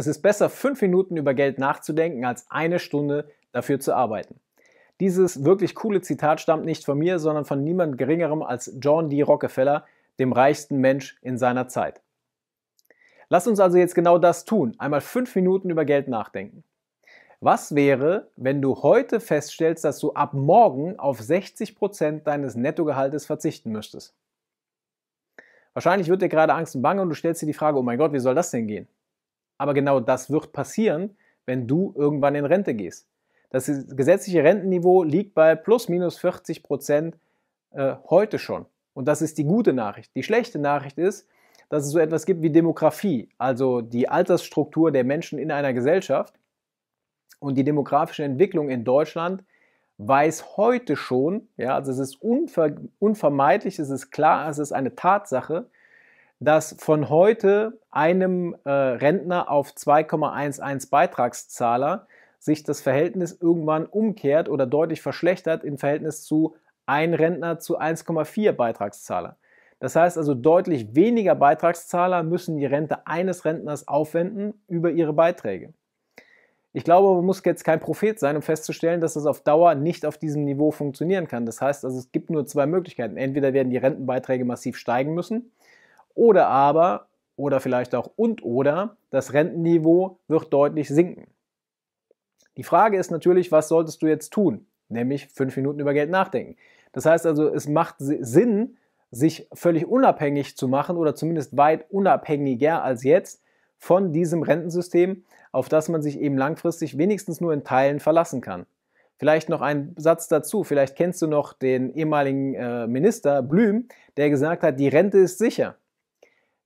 Es ist besser, fünf Minuten über Geld nachzudenken, als eine Stunde dafür zu arbeiten. Dieses wirklich coole Zitat stammt nicht von mir, sondern von niemand Geringerem als John D. Rockefeller, dem reichsten Mensch in seiner Zeit. Lass uns also jetzt genau das tun, einmal fünf Minuten über Geld nachdenken. Was wäre, wenn du heute feststellst, dass du ab morgen auf 60% Prozent deines Nettogehaltes verzichten müsstest? Wahrscheinlich wird dir gerade Angst und Bange und du stellst dir die Frage, oh mein Gott, wie soll das denn gehen? Aber genau das wird passieren, wenn du irgendwann in Rente gehst. Das gesetzliche Rentenniveau liegt bei plus minus 40 Prozent äh, heute schon. Und das ist die gute Nachricht. Die schlechte Nachricht ist, dass es so etwas gibt wie Demografie, also die Altersstruktur der Menschen in einer Gesellschaft. Und die demografische Entwicklung in Deutschland weiß heute schon, ja, also es ist unver unvermeidlich, es ist klar, es ist eine Tatsache, dass von heute einem äh, Rentner auf 2,11 Beitragszahler sich das Verhältnis irgendwann umkehrt oder deutlich verschlechtert im Verhältnis zu ein Rentner zu 1,4 Beitragszahler. Das heißt also, deutlich weniger Beitragszahler müssen die Rente eines Rentners aufwenden über ihre Beiträge. Ich glaube, man muss jetzt kein Prophet sein, um festzustellen, dass das auf Dauer nicht auf diesem Niveau funktionieren kann. Das heißt also, es gibt nur zwei Möglichkeiten. Entweder werden die Rentenbeiträge massiv steigen müssen oder aber, oder vielleicht auch und oder, das Rentenniveau wird deutlich sinken. Die Frage ist natürlich, was solltest du jetzt tun? Nämlich fünf Minuten über Geld nachdenken. Das heißt also, es macht Sinn, sich völlig unabhängig zu machen oder zumindest weit unabhängiger als jetzt von diesem Rentensystem, auf das man sich eben langfristig wenigstens nur in Teilen verlassen kann. Vielleicht noch ein Satz dazu. Vielleicht kennst du noch den ehemaligen äh, Minister Blüm, der gesagt hat, die Rente ist sicher.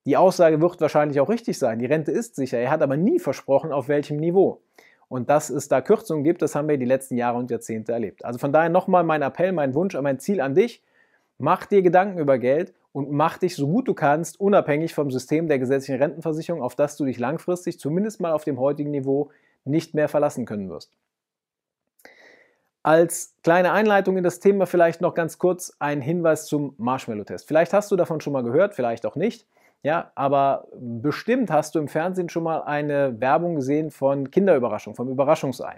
Die Aussage wird wahrscheinlich auch richtig sein. Die Rente ist sicher. Er hat aber nie versprochen, auf welchem Niveau. Und dass es da Kürzungen gibt, das haben wir die letzten Jahre und Jahrzehnte erlebt. Also von daher nochmal mein Appell, mein Wunsch, mein Ziel an dich. Mach dir Gedanken über Geld und mach dich so gut du kannst, unabhängig vom System der gesetzlichen Rentenversicherung, auf das du dich langfristig, zumindest mal auf dem heutigen Niveau, nicht mehr verlassen können wirst. Als kleine Einleitung in das Thema vielleicht noch ganz kurz ein Hinweis zum Marshmallow-Test. Vielleicht hast du davon schon mal gehört, vielleicht auch nicht. Ja, aber bestimmt hast du im Fernsehen schon mal eine Werbung gesehen von Kinderüberraschung, vom Überraschungsei.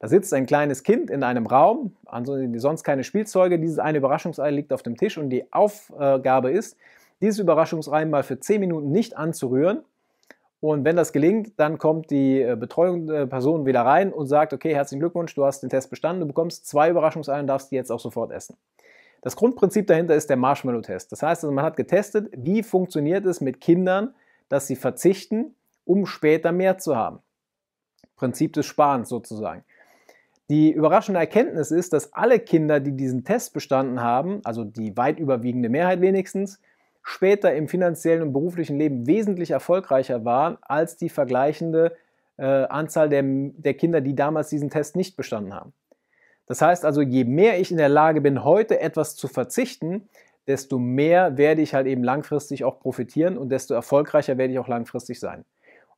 Da sitzt ein kleines Kind in einem Raum, also sonst keine Spielzeuge. Dieses eine Überraschungsei liegt auf dem Tisch und die Aufgabe ist, dieses Überraschungsei mal für 10 Minuten nicht anzurühren. Und wenn das gelingt, dann kommt die äh, betreuende äh, Person wieder rein und sagt, okay, herzlichen Glückwunsch, du hast den Test bestanden, du bekommst zwei Überraschungseier und darfst die jetzt auch sofort essen. Das Grundprinzip dahinter ist der Marshmallow-Test. Das heißt, also man hat getestet, wie funktioniert es mit Kindern, dass sie verzichten, um später mehr zu haben. Prinzip des Sparens sozusagen. Die überraschende Erkenntnis ist, dass alle Kinder, die diesen Test bestanden haben, also die weit überwiegende Mehrheit wenigstens, später im finanziellen und beruflichen Leben wesentlich erfolgreicher waren als die vergleichende äh, Anzahl der, der Kinder, die damals diesen Test nicht bestanden haben. Das heißt also, je mehr ich in der Lage bin, heute etwas zu verzichten, desto mehr werde ich halt eben langfristig auch profitieren und desto erfolgreicher werde ich auch langfristig sein.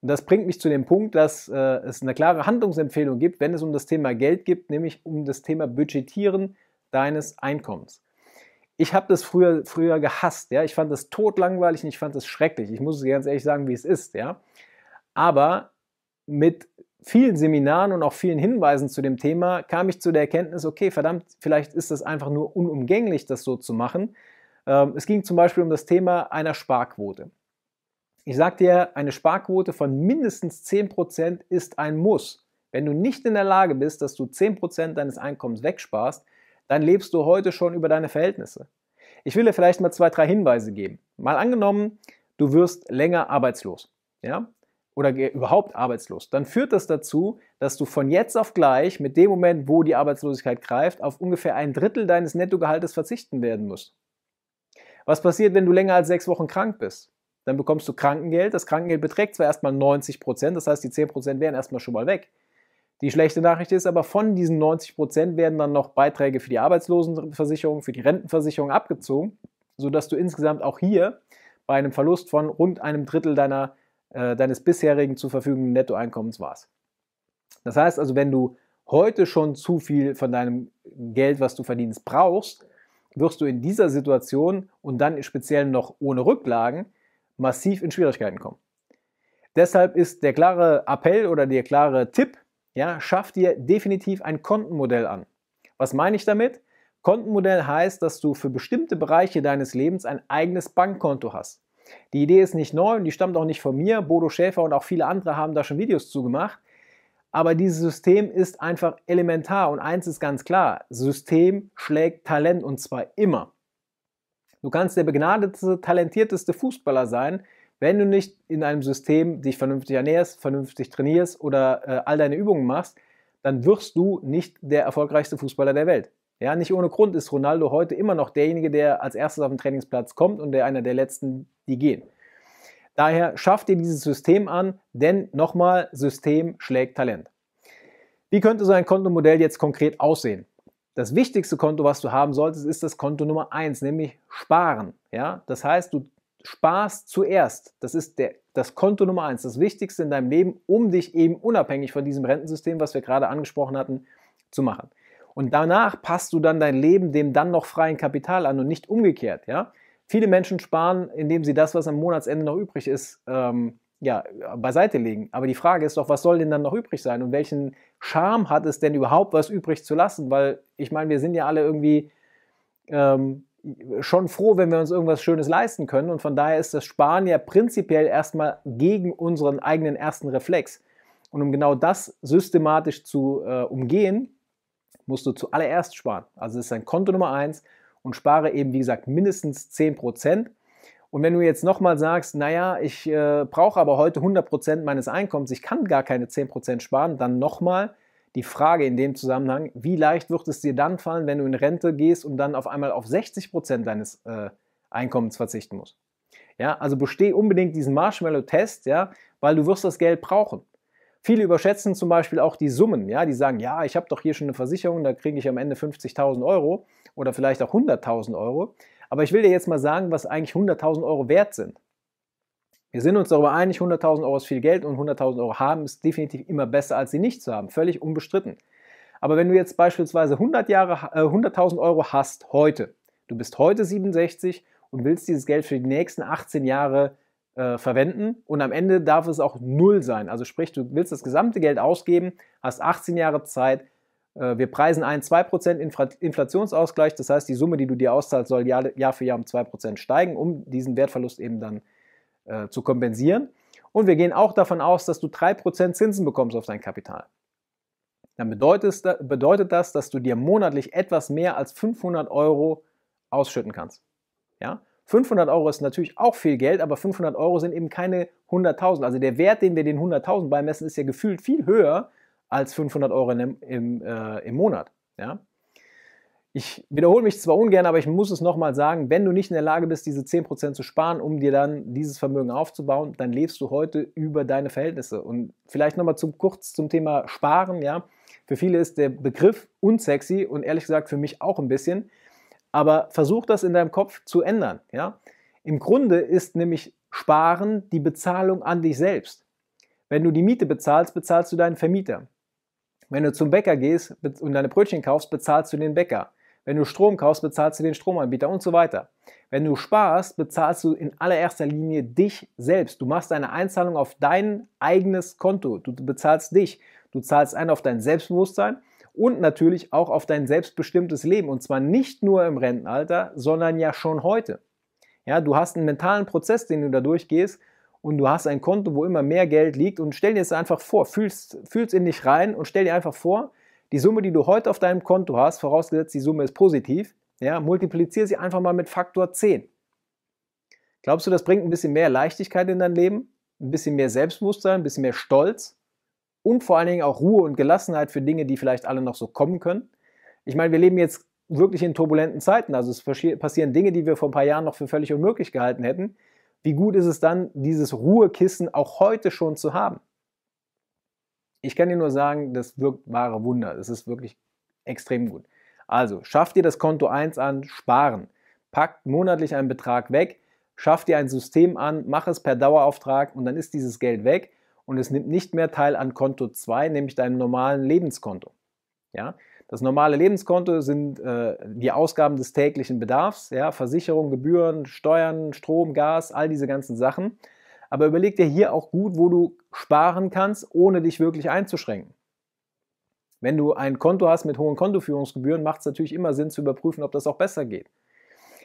Und das bringt mich zu dem Punkt, dass äh, es eine klare Handlungsempfehlung gibt, wenn es um das Thema Geld geht, nämlich um das Thema Budgetieren deines Einkommens. Ich habe das früher, früher gehasst, ja. Ich fand das totlangweilig und ich fand das schrecklich. Ich muss es ganz ehrlich sagen, wie es ist, ja. Aber mit vielen Seminaren und auch vielen Hinweisen zu dem Thema kam ich zu der Erkenntnis, okay, verdammt, vielleicht ist das einfach nur unumgänglich, das so zu machen. Ähm, es ging zum Beispiel um das Thema einer Sparquote. Ich sagte ja, eine Sparquote von mindestens 10% ist ein Muss. Wenn du nicht in der Lage bist, dass du 10% deines Einkommens wegsparst, dann lebst du heute schon über deine Verhältnisse. Ich will dir vielleicht mal zwei, drei Hinweise geben. Mal angenommen, du wirst länger arbeitslos. Ja? oder überhaupt arbeitslos, dann führt das dazu, dass du von jetzt auf gleich mit dem Moment, wo die Arbeitslosigkeit greift, auf ungefähr ein Drittel deines Nettogehaltes verzichten werden musst. Was passiert, wenn du länger als sechs Wochen krank bist? Dann bekommst du Krankengeld. Das Krankengeld beträgt zwar erstmal 90 Prozent, das heißt, die 10 Prozent wären erstmal schon mal weg. Die schlechte Nachricht ist aber, von diesen 90 Prozent werden dann noch Beiträge für die Arbeitslosenversicherung, für die Rentenversicherung abgezogen, sodass du insgesamt auch hier bei einem Verlust von rund einem Drittel deiner äh, deines bisherigen zur verfügenden Nettoeinkommens warst. Das heißt also, wenn du heute schon zu viel von deinem Geld, was du verdienst, brauchst, wirst du in dieser Situation und dann speziell noch ohne Rücklagen massiv in Schwierigkeiten kommen. Deshalb ist der klare Appell oder der klare Tipp, ja, schaff dir definitiv ein Kontenmodell an. Was meine ich damit? Kontenmodell heißt, dass du für bestimmte Bereiche deines Lebens ein eigenes Bankkonto hast. Die Idee ist nicht neu und die stammt auch nicht von mir. Bodo Schäfer und auch viele andere haben da schon Videos zugemacht. Aber dieses System ist einfach elementar und eins ist ganz klar, System schlägt Talent und zwar immer. Du kannst der begnadete, talentierteste Fußballer sein, wenn du nicht in einem System dich vernünftig ernährst, vernünftig trainierst oder äh, all deine Übungen machst, dann wirst du nicht der erfolgreichste Fußballer der Welt. Ja, nicht ohne Grund ist Ronaldo heute immer noch derjenige, der als erstes auf den Trainingsplatz kommt und der einer der letzten, die gehen. Daher schafft ihr dieses System an, denn nochmal, System schlägt Talent. Wie könnte so ein Kontomodell jetzt konkret aussehen? Das wichtigste Konto, was du haben solltest, ist das Konto Nummer 1, nämlich Sparen. Ja? Das heißt, du sparst zuerst. Das ist der, das Konto Nummer 1, das Wichtigste in deinem Leben, um dich eben unabhängig von diesem Rentensystem, was wir gerade angesprochen hatten, zu machen. Und danach passt du dann dein Leben dem dann noch freien Kapital an und nicht umgekehrt. Ja? Viele Menschen sparen, indem sie das, was am Monatsende noch übrig ist, ähm, ja, beiseite legen. Aber die Frage ist doch, was soll denn dann noch übrig sein? Und welchen Charme hat es denn überhaupt, was übrig zu lassen? Weil ich meine, wir sind ja alle irgendwie ähm, schon froh, wenn wir uns irgendwas Schönes leisten können. Und von daher ist das Sparen ja prinzipiell erstmal gegen unseren eigenen ersten Reflex. Und um genau das systematisch zu äh, umgehen, musst du zuallererst sparen. Also es ist dein Konto Nummer 1 und spare eben, wie gesagt, mindestens 10%. Und wenn du jetzt nochmal sagst, naja, ich äh, brauche aber heute 100% meines Einkommens, ich kann gar keine 10% sparen, dann nochmal die Frage in dem Zusammenhang, wie leicht wird es dir dann fallen, wenn du in Rente gehst und dann auf einmal auf 60% deines äh, Einkommens verzichten musst? Ja, also besteh unbedingt diesen Marshmallow-Test, ja, weil du wirst das Geld brauchen. Viele überschätzen zum Beispiel auch die Summen. Ja, die sagen, ja, ich habe doch hier schon eine Versicherung, da kriege ich am Ende 50.000 Euro oder vielleicht auch 100.000 Euro. Aber ich will dir jetzt mal sagen, was eigentlich 100.000 Euro wert sind. Wir sind uns darüber einig, 100.000 Euro ist viel Geld und 100.000 Euro haben ist definitiv immer besser, als sie nicht zu haben. Völlig unbestritten. Aber wenn du jetzt beispielsweise 100 Jahre, äh, 100.000 Euro hast heute, du bist heute 67 und willst dieses Geld für die nächsten 18 Jahre äh, verwenden und am Ende darf es auch null sein. Also sprich, du willst das gesamte Geld ausgeben, hast 18 Jahre Zeit. Äh, wir preisen ein 2% Infl Inflationsausgleich, das heißt, die Summe, die du dir auszahlst, soll Jahr, Jahr für Jahr um 2% steigen, um diesen Wertverlust eben dann äh, zu kompensieren. Und wir gehen auch davon aus, dass du 3% Zinsen bekommst auf dein Kapital. Dann bedeutet, bedeutet das, dass du dir monatlich etwas mehr als 500 Euro ausschütten kannst. Ja? 500 Euro ist natürlich auch viel Geld, aber 500 Euro sind eben keine 100.000. Also der Wert, den wir den 100.000 beimessen, ist ja gefühlt viel höher als 500 Euro im, im, äh, im Monat. Ja? Ich wiederhole mich zwar ungern, aber ich muss es nochmal sagen, wenn du nicht in der Lage bist, diese 10% zu sparen, um dir dann dieses Vermögen aufzubauen, dann lebst du heute über deine Verhältnisse. Und vielleicht nochmal zum, kurz zum Thema Sparen, ja. Für viele ist der Begriff unsexy und ehrlich gesagt für mich auch ein bisschen. Aber versuch das in deinem Kopf zu ändern. Ja? Im Grunde ist nämlich Sparen die Bezahlung an dich selbst. Wenn du die Miete bezahlst, bezahlst du deinen Vermieter. Wenn du zum Bäcker gehst und deine Brötchen kaufst, bezahlst du den Bäcker. Wenn du Strom kaufst, bezahlst du den Stromanbieter und so weiter. Wenn du sparst, bezahlst du in allererster Linie dich selbst. Du machst eine Einzahlung auf dein eigenes Konto. Du bezahlst dich. Du zahlst ein auf dein Selbstbewusstsein und natürlich auch auf dein selbstbestimmtes Leben. Und zwar nicht nur im Rentenalter, sondern ja schon heute. Ja, du hast einen mentalen Prozess, den du da durchgehst und du hast ein Konto, wo immer mehr Geld liegt und stell dir es einfach vor, fühlst, fühlst in dich rein und stell dir einfach vor, die Summe, die du heute auf deinem Konto hast, vorausgesetzt die Summe ist positiv, ja, multipliziere sie einfach mal mit Faktor 10. Glaubst du, das bringt ein bisschen mehr Leichtigkeit in dein Leben? Ein bisschen mehr Selbstbewusstsein, ein bisschen mehr Stolz? und vor allen Dingen auch Ruhe und Gelassenheit für Dinge, die vielleicht alle noch so kommen können. Ich meine, wir leben jetzt wirklich in turbulenten Zeiten. Also es passieren Dinge, die wir vor ein paar Jahren noch für völlig unmöglich gehalten hätten. Wie gut ist es dann, dieses Ruhekissen auch heute schon zu haben? Ich kann dir nur sagen, das wirkt wahre Wunder. Das ist wirklich extrem gut. Also schafft dir das Konto 1 an, sparen. Packt monatlich einen Betrag weg, schafft dir ein System an, mach es per Dauerauftrag und dann ist dieses Geld weg und es nimmt nicht mehr teil an Konto 2, nämlich deinem normalen Lebenskonto. Ja? Das normale Lebenskonto sind äh, die Ausgaben des täglichen Bedarfs, ja? Versicherung, Gebühren, Steuern, Strom, Gas, all diese ganzen Sachen. Aber überleg dir hier auch gut, wo du sparen kannst, ohne dich wirklich einzuschränken. Wenn du ein Konto hast mit hohen Kontoführungsgebühren, macht es natürlich immer Sinn zu überprüfen, ob das auch besser geht.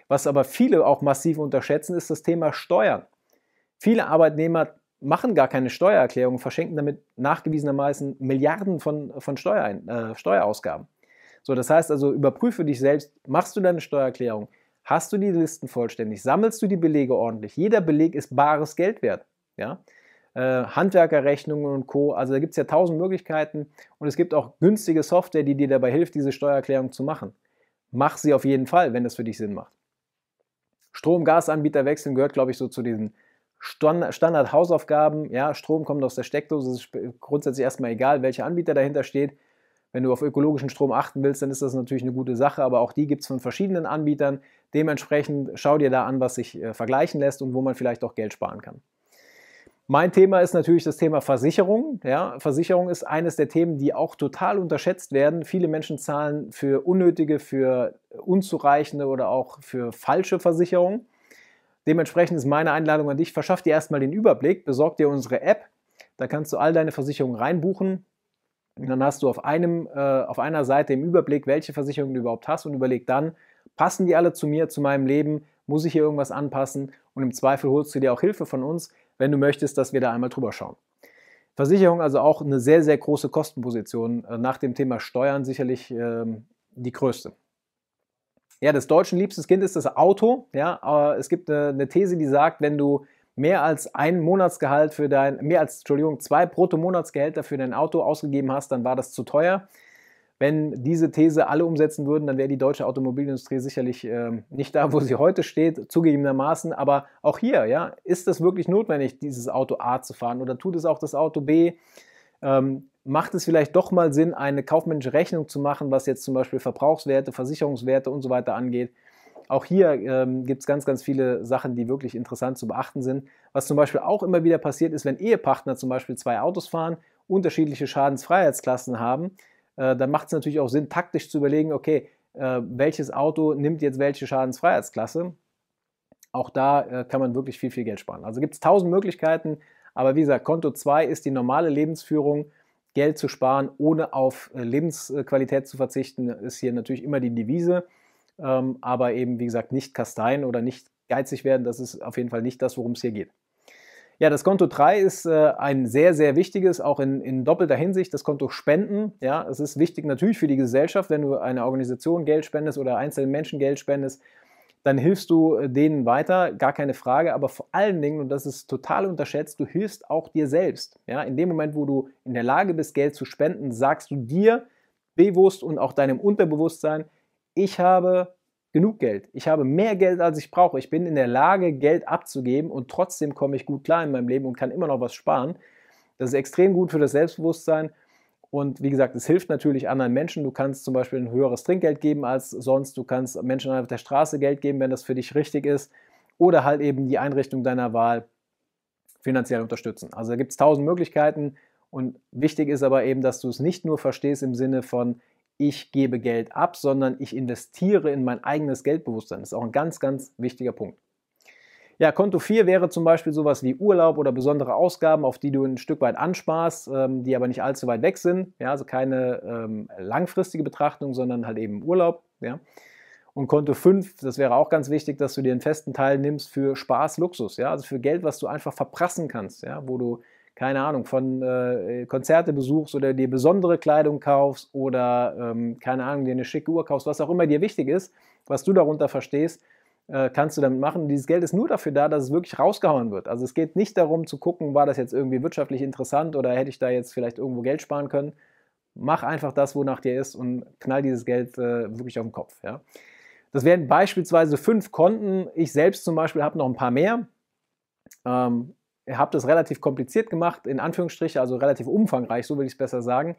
Was aber viele auch massiv unterschätzen, ist das Thema Steuern. Viele Arbeitnehmer machen gar keine Steuererklärung, verschenken damit nachgewiesenermaßen Milliarden von, von Steuerein, äh, Steuerausgaben. So, das heißt also, überprüfe dich selbst, machst du deine Steuererklärung, hast du die Listen vollständig, sammelst du die Belege ordentlich. Jeder Beleg ist bares Geld wert. Ja? Äh, Handwerkerrechnungen und Co. Also da gibt es ja tausend Möglichkeiten und es gibt auch günstige Software, die dir dabei hilft, diese Steuererklärung zu machen. Mach sie auf jeden Fall, wenn das für dich Sinn macht. Strom-Gasanbieter wechseln gehört, glaube ich, so zu diesen Standard-Hausaufgaben, ja, Strom kommt aus der Steckdose, es ist grundsätzlich erstmal egal, welcher Anbieter dahinter steht. Wenn du auf ökologischen Strom achten willst, dann ist das natürlich eine gute Sache, aber auch die gibt es von verschiedenen Anbietern. Dementsprechend schau dir da an, was sich äh, vergleichen lässt und wo man vielleicht auch Geld sparen kann. Mein Thema ist natürlich das Thema Versicherung. Ja, Versicherung ist eines der Themen, die auch total unterschätzt werden. Viele Menschen zahlen für unnötige, für unzureichende oder auch für falsche Versicherungen. Dementsprechend ist meine Einladung an dich, verschaff dir erstmal den Überblick, besorg dir unsere App, da kannst du all deine Versicherungen reinbuchen. Und dann hast du auf, einem, äh, auf einer Seite im Überblick, welche Versicherungen du überhaupt hast und überleg dann, passen die alle zu mir, zu meinem Leben, muss ich hier irgendwas anpassen und im Zweifel holst du dir auch Hilfe von uns, wenn du möchtest, dass wir da einmal drüber schauen. Versicherung also auch eine sehr, sehr große Kostenposition, äh, nach dem Thema Steuern sicherlich ähm, die größte ja, des Deutschen liebstes Kind ist das Auto. Ja, aber äh, es gibt eine, äh, eine These, die sagt, wenn du mehr als ein Monatsgehalt für dein, mehr als, Entschuldigung, zwei brutto für dein Auto ausgegeben hast, dann war das zu teuer. Wenn diese These alle umsetzen würden, dann wäre die deutsche Automobilindustrie sicherlich äh, nicht da, wo sie heute steht, zugegebenermaßen. Aber auch hier, ja, ist es wirklich notwendig, dieses Auto A zu fahren oder tut es auch das Auto B? Ähm, macht es vielleicht doch mal Sinn, eine kaufmännische Rechnung zu machen, was jetzt zum Beispiel Verbrauchswerte, Versicherungswerte und so weiter angeht. Auch hier ähm, gibt es ganz, ganz viele Sachen, die wirklich interessant zu beachten sind. Was zum Beispiel auch immer wieder passiert ist, wenn Ehepartner zum Beispiel zwei Autos fahren, unterschiedliche Schadensfreiheitsklassen haben, äh, dann macht es natürlich auch Sinn, taktisch zu überlegen, okay, äh, welches Auto nimmt jetzt welche Schadensfreiheitsklasse. Auch da äh, kann man wirklich viel, viel Geld sparen. Also gibt es tausend Möglichkeiten, aber wie gesagt, Konto 2 ist die normale Lebensführung Geld zu sparen, ohne auf äh, Lebensqualität zu verzichten, ist hier natürlich immer die Devise. Ähm, aber eben, wie gesagt, nicht kasteien oder nicht geizig werden, das ist auf jeden Fall nicht das, worum es hier geht. Ja, das Konto 3 ist äh, ein sehr, sehr wichtiges, auch in, in doppelter Hinsicht, das Konto Spenden. Ja, es ist wichtig natürlich für die Gesellschaft, wenn du einer Organisation Geld spendest oder einzelnen Menschen Geld spendest, dann hilfst du äh, denen weiter, gar keine Frage, aber vor allen Dingen, und das ist total unterschätzt, du hilfst auch dir selbst. Ja, in dem Moment, wo du in der Lage bist, Geld zu spenden, sagst du dir bewusst und auch deinem Unterbewusstsein, ich habe genug Geld, ich habe mehr Geld, als ich brauche, ich bin in der Lage, Geld abzugeben und trotzdem komme ich gut klar in meinem Leben und kann immer noch was sparen. Das ist extrem gut für das Selbstbewusstsein und wie gesagt, es hilft natürlich anderen Menschen. Du kannst zum Beispiel ein höheres Trinkgeld geben als sonst. Du kannst Menschen auf der Straße Geld geben, wenn das für dich richtig ist. Oder halt eben die Einrichtung deiner Wahl finanziell unterstützen. Also da gibt es tausend Möglichkeiten. Und wichtig ist aber eben, dass du es nicht nur verstehst im Sinne von, ich gebe Geld ab, sondern ich investiere in mein eigenes Geldbewusstsein. Das ist auch ein ganz, ganz wichtiger Punkt. Ja, Konto 4 wäre zum Beispiel sowas wie Urlaub oder besondere Ausgaben, auf die du ein Stück weit ansparst, ähm, die aber nicht allzu weit weg sind. Ja, also keine ähm, langfristige Betrachtung, sondern halt eben Urlaub. Ja. Und Konto 5, das wäre auch ganz wichtig, dass du dir einen festen Teil nimmst für Spaß, Luxus, ja, also für Geld, was du einfach verprassen kannst, ja, wo du, keine Ahnung, von äh, Konzerte besuchst oder dir besondere Kleidung kaufst oder, ähm, keine Ahnung, dir eine schicke Uhr kaufst, was auch immer dir wichtig ist, was du darunter verstehst, äh, kannst du damit machen. Und dieses Geld ist nur dafür da, dass es wirklich rausgehauen wird. Also es geht nicht darum zu gucken, war das jetzt irgendwie wirtschaftlich interessant oder hätte ich da jetzt vielleicht irgendwo Geld sparen können. Mach einfach das, wonach dir ist und knall dieses Geld äh, wirklich auf den Kopf. Ja? Das wären beispielsweise fünf Konten. Ich selbst zum Beispiel habe noch ein paar mehr. Ähm, habe das relativ kompliziert gemacht, in Anführungsstrichen, also relativ umfangreich, so würde ich es besser sagen.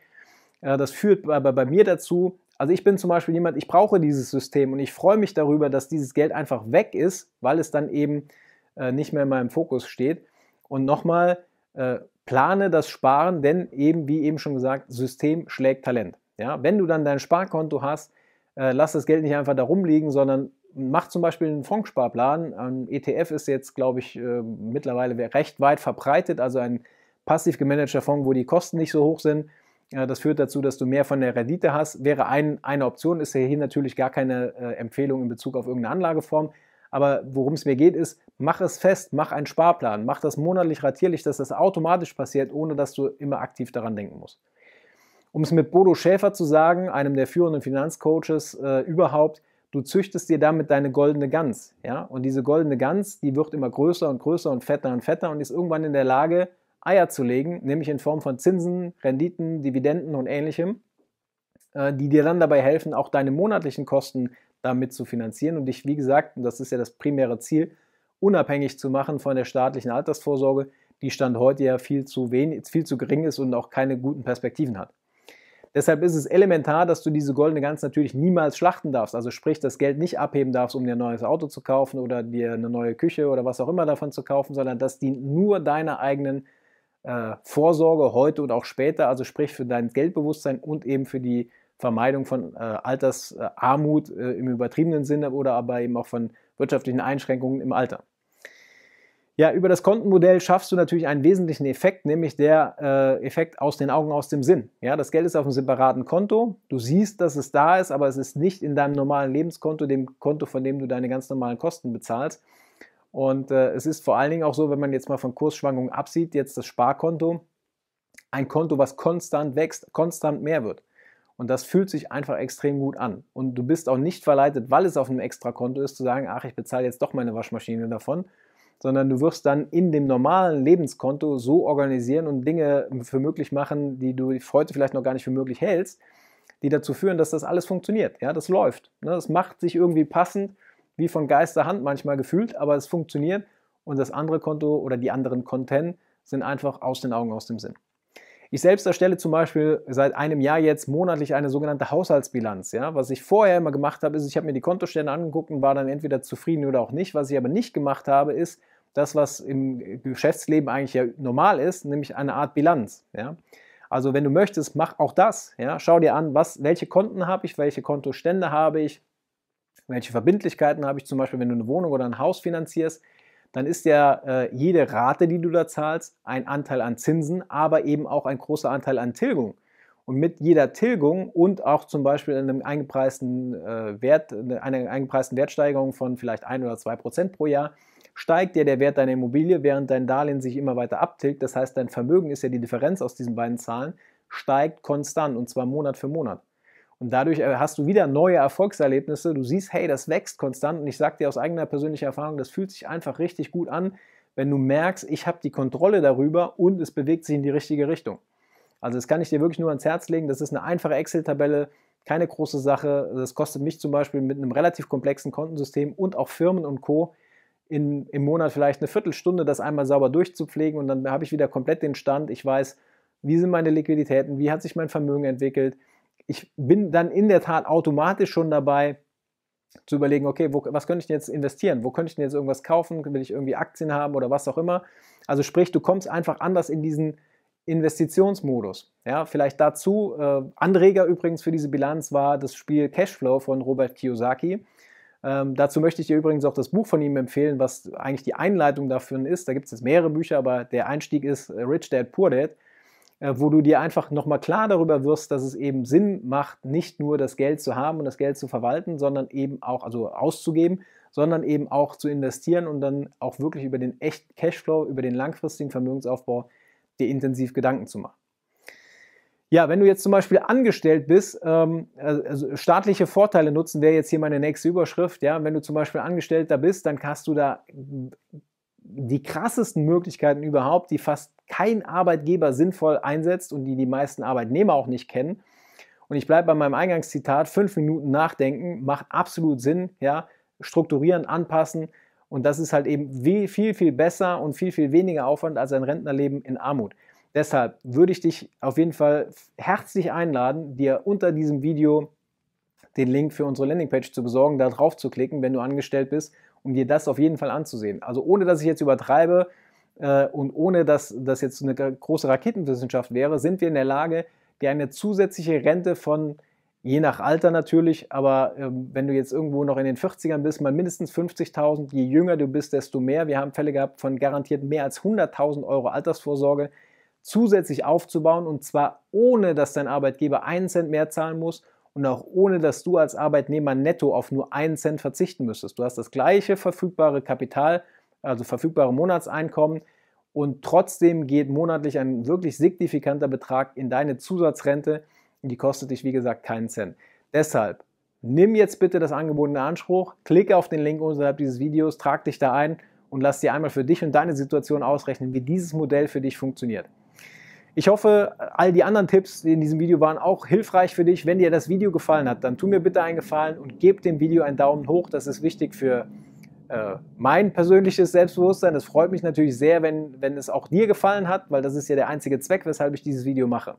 Äh, das führt aber bei, mir dazu, also ich bin zum Beispiel jemand, ich brauche dieses System und ich freue mich darüber, dass dieses Geld einfach weg ist, weil es dann eben äh, nicht mehr in meinem Fokus steht. Und nochmal, äh, plane das Sparen, denn eben, wie eben schon gesagt, System schlägt Talent. Ja, wenn du dann dein Sparkonto hast, äh, lass das Geld nicht einfach da rumliegen, sondern mach zum Beispiel einen Fondsparplan. Ein ETF ist jetzt, glaube ich, äh, mittlerweile recht weit verbreitet, also ein passiv gemanagter Fonds, wo die Kosten nicht so hoch sind. Äh, das führt dazu, dass du mehr von der Rendite hast. Wäre ein, eine Option, ist hier natürlich gar keine äh, Empfehlung in Bezug auf irgendeine Anlageform. Aber worum es mir geht, ist, mach es fest, mach einen Sparplan, mach das monatlich ratierlich, dass das automatisch passiert, ohne dass du immer aktiv daran denken musst. Um es mit Bodo Schäfer zu sagen, einem der führenden Finanzcoaches äh, überhaupt, du züchtest dir damit deine goldene Gans. Ja? Und diese goldene Gans, die wird immer größer und größer und fetter und fetter und ist irgendwann in der Lage, Eier zu legen, nämlich in Form von Zinsen, Renditen, Dividenden und ähnlichem, äh, die dir dann dabei helfen, auch deine monatlichen Kosten damit zu finanzieren und dich, wie gesagt, und das ist ja das primäre Ziel, unabhängig zu machen von der staatlichen Altersvorsorge, die Stand heute ja viel zu, wenig, viel zu gering ist und auch keine guten Perspektiven hat. Deshalb ist es elementar, dass du diese goldene Gans natürlich niemals schlachten darfst. Also sprich, das Geld nicht abheben darfst, um dir ein neues Auto zu kaufen oder dir eine neue Küche oder was auch immer davon zu kaufen, sondern das dient nur deiner eigenen äh, Vorsorge heute und auch später, also sprich für dein Geldbewusstsein und eben für die Vermeidung von äh, Altersarmut äh, im übertriebenen Sinne oder aber eben auch von wirtschaftlichen Einschränkungen im Alter. Ja, über das Kontenmodell schaffst du natürlich einen wesentlichen Effekt, nämlich der äh, Effekt aus den Augen, aus dem Sinn. Ja, das Geld ist auf einem separaten Konto. Du siehst, dass es da ist, aber es ist nicht in deinem normalen Lebenskonto, dem Konto, von dem du deine ganz normalen Kosten bezahlst. Und äh, es ist vor allen Dingen auch so, wenn man jetzt mal von Kursschwankungen absieht, jetzt das Sparkonto, ein Konto, was konstant wächst, konstant mehr wird. Und das fühlt sich einfach extrem gut an. Und du bist auch nicht verleitet, weil es auf einem Extrakonto ist, zu sagen, ach, ich bezahle jetzt doch meine Waschmaschine davon, sondern du wirst dann in dem normalen Lebenskonto so organisieren und Dinge für möglich machen, die du heute vielleicht noch gar nicht für möglich hältst, die dazu führen, dass das alles funktioniert. Ja, das läuft. Ne? Das macht sich irgendwie passend wie von Geisterhand manchmal gefühlt, aber es funktioniert und das andere Konto oder die anderen Konten sind einfach aus den Augen, aus dem Sinn. Ich selbst erstelle zum Beispiel seit einem Jahr jetzt monatlich eine sogenannte Haushaltsbilanz. Ja? Was ich vorher immer gemacht habe, ist, ich habe mir die Kontostände angeguckt und war dann entweder zufrieden oder auch nicht. Was ich aber nicht gemacht habe, ist das, was im Geschäftsleben eigentlich ja normal ist, nämlich eine Art Bilanz. Ja? Also wenn du möchtest, mach auch das. Ja? Schau dir an, was, welche Konten habe ich, welche Kontostände habe ich, welche Verbindlichkeiten habe ich zum Beispiel, wenn du eine Wohnung oder ein Haus finanzierst? Dann ist ja äh, jede Rate, die du da zahlst, ein Anteil an Zinsen, aber eben auch ein großer Anteil an Tilgung. Und mit jeder Tilgung und auch zum Beispiel einem eingepreisten, äh, Wert, einer eingepreisten Wertsteigerung von vielleicht 1 oder 2 Prozent pro Jahr, steigt ja der Wert deiner Immobilie, während dein Darlehen sich immer weiter abtilgt. Das heißt, dein Vermögen ist ja die Differenz aus diesen beiden Zahlen, steigt konstant und zwar Monat für Monat. Und dadurch äh, hast du wieder neue Erfolgserlebnisse. Du siehst, hey, das wächst konstant. Und ich sage dir aus eigener persönlicher Erfahrung, das fühlt sich einfach richtig gut an, wenn du merkst, ich habe die Kontrolle darüber und es bewegt sich in die richtige Richtung. Also das kann ich dir wirklich nur ans Herz legen. Das ist eine einfache Excel-Tabelle, keine große Sache. Das kostet mich zum Beispiel mit einem relativ komplexen Kontensystem und auch Firmen und Co. In, im Monat vielleicht eine Viertelstunde, das einmal sauber durchzupflegen und dann habe ich wieder komplett den Stand. Ich weiß, wie sind meine Liquiditäten, wie hat sich mein Vermögen entwickelt, ich bin dann in der Tat automatisch schon dabei, zu überlegen, okay, wo, was könnte ich denn jetzt investieren? Wo könnte ich denn jetzt irgendwas kaufen? Will ich irgendwie Aktien haben oder was auch immer? Also sprich, du kommst einfach anders in diesen Investitionsmodus. Ja, vielleicht dazu, äh, Anreger übrigens für diese Bilanz war das Spiel Cashflow von Robert Kiyosaki. Ähm, dazu möchte ich dir übrigens auch das Buch von ihm empfehlen, was eigentlich die Einleitung dafür ist. Da gibt es jetzt mehrere Bücher, aber der Einstieg ist äh, Rich Dad Poor Dad. Äh, wo du dir einfach nochmal klar darüber wirst, dass es eben Sinn macht, nicht nur das Geld zu haben und das Geld zu verwalten, sondern eben auch, also auszugeben, sondern eben auch zu investieren und dann auch wirklich über den echten Cashflow, über den langfristigen Vermögensaufbau dir intensiv Gedanken zu machen. Ja, wenn du jetzt zum Beispiel angestellt bist, ähm, äh, also staatliche Vorteile nutzen wäre jetzt hier meine nächste Überschrift. Ja, wenn du zum Beispiel Angestellter bist, dann hast du da die krassesten Möglichkeiten überhaupt, die fast kein Arbeitgeber sinnvoll einsetzt und die die meisten Arbeitnehmer auch nicht kennen. Und ich bleibe bei meinem Eingangszitat, fünf Minuten nachdenken macht absolut Sinn, ja, strukturieren, anpassen. Und das ist halt eben viel, viel besser und viel, viel weniger Aufwand als ein Rentnerleben in Armut. Deshalb würde ich dich auf jeden Fall herzlich einladen, dir unter diesem Video den Link für unsere Landingpage zu besorgen, da drauf zu klicken, wenn du angestellt bist, um dir das auf jeden Fall anzusehen. Also ohne dass ich jetzt übertreibe, äh, und ohne dass das jetzt eine große Raketenwissenschaft wäre, sind wir in der Lage, dir eine zusätzliche Rente von je nach Alter natürlich, aber ähm, wenn du jetzt irgendwo noch in den 40ern bist, mal mindestens 50.000, je jünger du bist, desto mehr. Wir haben Fälle gehabt von garantiert mehr als 100.000 Euro Altersvorsorge zusätzlich aufzubauen und zwar ohne, dass dein Arbeitgeber einen Cent mehr zahlen muss und auch ohne, dass du als Arbeitnehmer netto auf nur einen Cent verzichten müsstest. Du hast das gleiche verfügbare Kapital also verfügbare Monatseinkommen. Und trotzdem geht monatlich ein wirklich signifikanter Betrag in deine Zusatzrente. Und Die kostet dich, wie gesagt, keinen Cent. Deshalb nimm jetzt bitte das Angebot in Anspruch, klicke auf den Link unterhalb dieses Videos, trag dich da ein und lass dir einmal für dich und deine Situation ausrechnen, wie dieses Modell für dich funktioniert. Ich hoffe, all die anderen Tipps, die in diesem Video waren, auch hilfreich für dich. Wenn dir das Video gefallen hat, dann tu mir bitte einen Gefallen und gib dem Video einen Daumen hoch. Das ist wichtig für äh, mein persönliches Selbstbewusstsein. Es freut mich natürlich sehr, wenn, wenn es auch dir gefallen hat, weil das ist ja der einzige Zweck, weshalb ich dieses Video mache.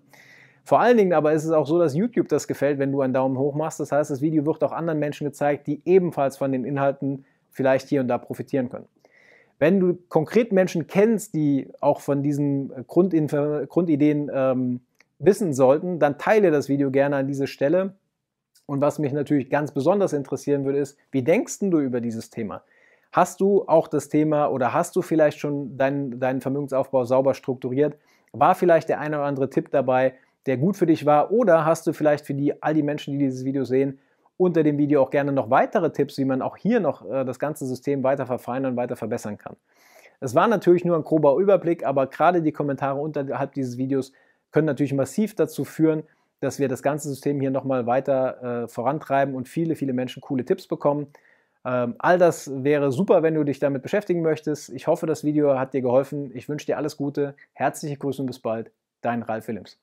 Vor allen Dingen aber ist es auch so, dass YouTube das gefällt, wenn du einen Daumen hoch machst. Das heißt, das Video wird auch anderen Menschen gezeigt, die ebenfalls von den Inhalten vielleicht hier und da profitieren können. Wenn du konkret Menschen kennst, die auch von diesen äh, Grundinf Grundideen ähm, wissen sollten, dann teile das Video gerne an diese Stelle. Und was mich natürlich ganz besonders interessieren würde, ist, wie denkst du über dieses Thema? Hast du auch das Thema oder hast du vielleicht schon deinen, deinen Vermögensaufbau sauber strukturiert? War vielleicht der eine oder andere Tipp dabei, der gut für dich war? Oder hast du vielleicht für die, all die Menschen, die dieses Video sehen, unter dem Video auch gerne noch weitere Tipps, wie man auch hier noch äh, das ganze System weiter verfeinern und weiter verbessern kann? Es war natürlich nur ein grober Überblick, aber gerade die Kommentare unterhalb dieses Videos können natürlich massiv dazu führen, dass wir das ganze System hier nochmal weiter äh, vorantreiben und viele, viele Menschen coole Tipps bekommen. Ähm, all das wäre super, wenn du dich damit beschäftigen möchtest. Ich hoffe, das Video hat dir geholfen. Ich wünsche dir alles Gute. Herzliche Grüße und bis bald. Dein Ralf Williams.